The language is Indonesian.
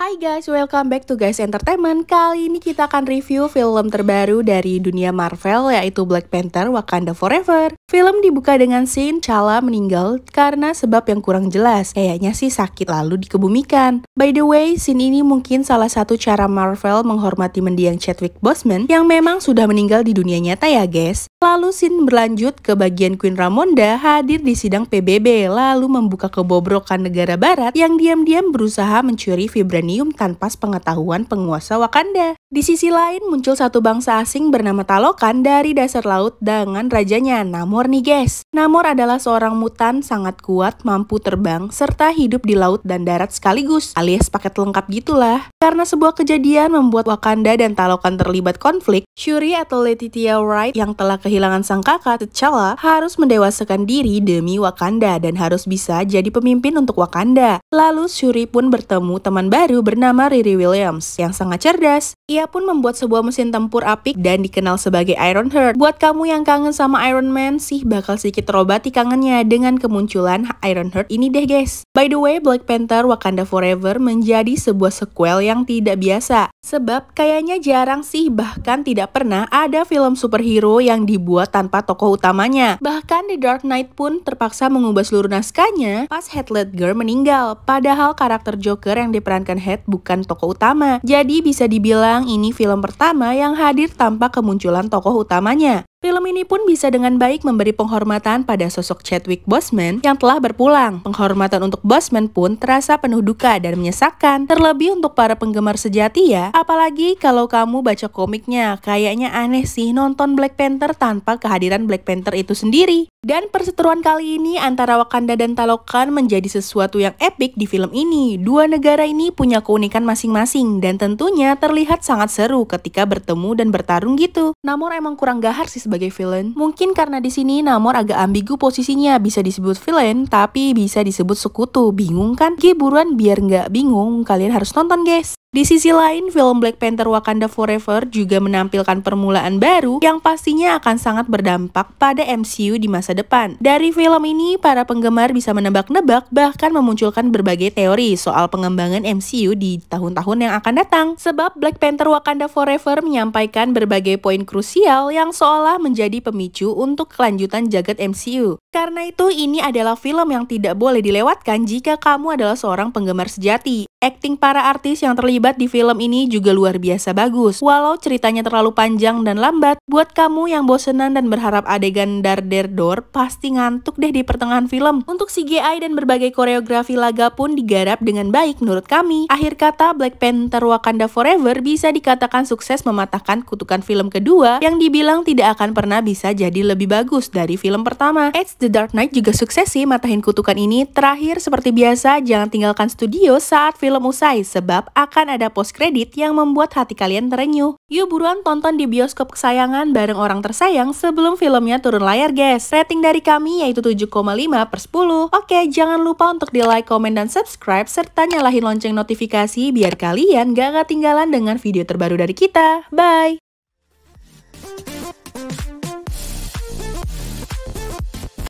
Hai guys, welcome back to Guys Entertainment. Kali ini kita akan review film terbaru dari dunia Marvel yaitu Black Panther Wakanda Forever. Film dibuka dengan scene Chala meninggal karena sebab yang kurang jelas, kayaknya sih sakit lalu dikebumikan. By the way, scene ini mungkin salah satu cara Marvel menghormati mendiang Chadwick Boseman yang memang sudah meninggal di dunia nyata ya guys. Lalu scene berlanjut ke bagian Queen Ramonda hadir di sidang PBB lalu membuka kebobrokan negara barat yang diam-diam berusaha mencuri vibranium tanpa pengetahuan penguasa Wakanda. Di sisi lain muncul satu bangsa asing bernama Talokan dari dasar laut dengan rajanya Namor nih guys. Namor adalah seorang mutan sangat kuat, mampu terbang, serta hidup di laut dan darat sekaligus, alias paket lengkap gitulah. Karena sebuah kejadian membuat Wakanda dan Talokan terlibat konflik, Shuri atau Letitia Wright yang telah kehilangan sang kakak T'Challa harus mendewasakan diri demi Wakanda dan harus bisa jadi pemimpin untuk Wakanda. Lalu Shuri pun bertemu teman baru bernama Riri Williams yang sangat cerdas. Ia pun membuat sebuah mesin tempur apik dan dikenal sebagai Iron Heart. Buat kamu yang kangen sama Iron Man sih bakal sedikit terobati kangennya dengan kemunculan Iron Heart ini deh guys. By the way, Black Panther Wakanda Forever menjadi sebuah sequel yang tidak biasa. Sebab kayaknya jarang sih bahkan tidak pernah ada film superhero yang dibuat tanpa tokoh utamanya. Bahkan The Dark Knight pun terpaksa mengubah seluruh naskahnya pas Heath Ledger meninggal. Padahal karakter Joker yang diperankan Heath bukan tokoh utama. Jadi bisa dibilang ini film pertama yang hadir tanpa kemunculan tokoh utamanya. Film ini pun bisa dengan baik memberi penghormatan pada sosok Chadwick Boseman yang telah berpulang. Penghormatan untuk Boseman pun terasa penuh duka dan menyesakkan, terlebih untuk para penggemar sejati ya. Apalagi kalau kamu baca komiknya, kayaknya aneh sih nonton Black Panther tanpa kehadiran Black Panther itu sendiri. Dan perseteruan kali ini antara Wakanda dan Talokan menjadi sesuatu yang epik di film ini. Dua negara ini punya keunikan masing-masing dan tentunya terlihat sangat seru ketika bertemu dan bertarung gitu. Namun emang kurang gahar sih sebagai villain. Mungkin karena di sini Namor agak ambigu posisinya, bisa disebut villain, tapi bisa disebut sekutu. Bingung kan? G buruan biar nggak bingung, kalian harus nonton guys. Di sisi lain, film Black Panther Wakanda Forever juga menampilkan permulaan baru yang pastinya akan sangat berdampak pada MCU di masa depan. Dari film ini, para penggemar bisa menebak-nebak bahkan memunculkan berbagai teori soal pengembangan MCU di tahun-tahun yang akan datang. Sebab Black Panther Wakanda Forever menyampaikan berbagai poin krusial yang seolah menjadi pemicu untuk kelanjutan jagat MCU. Karena itu, ini adalah film yang tidak boleh dilewatkan jika kamu adalah seorang penggemar sejati. Akting para artis yang terlibat di film ini juga luar biasa bagus. Walau ceritanya terlalu panjang dan lambat, buat kamu yang bosenan dan berharap adegan dar der dor pasti ngantuk deh di pertengahan film. Untuk CGI dan berbagai koreografi laga pun digarap dengan baik menurut kami. Akhir kata, Black Panther Wakanda Forever bisa dikatakan sukses mematahkan kutukan film kedua yang dibilang tidak akan pernah bisa jadi lebih bagus dari film pertama. It's The Dark Knight juga sukses sih matahin kutukan ini. Terakhir, seperti biasa, jangan tinggalkan studio saat film film usai sebab akan ada post kredit yang membuat hati kalian terenyuh. Yuk buruan tonton di bioskop kesayangan bareng orang tersayang sebelum filmnya turun layar guys. Rating dari kami yaitu 7,5 per 10. Oke, jangan lupa untuk di like, komen, dan subscribe serta nyalahin lonceng notifikasi biar kalian gak ketinggalan dengan video terbaru dari kita. Bye!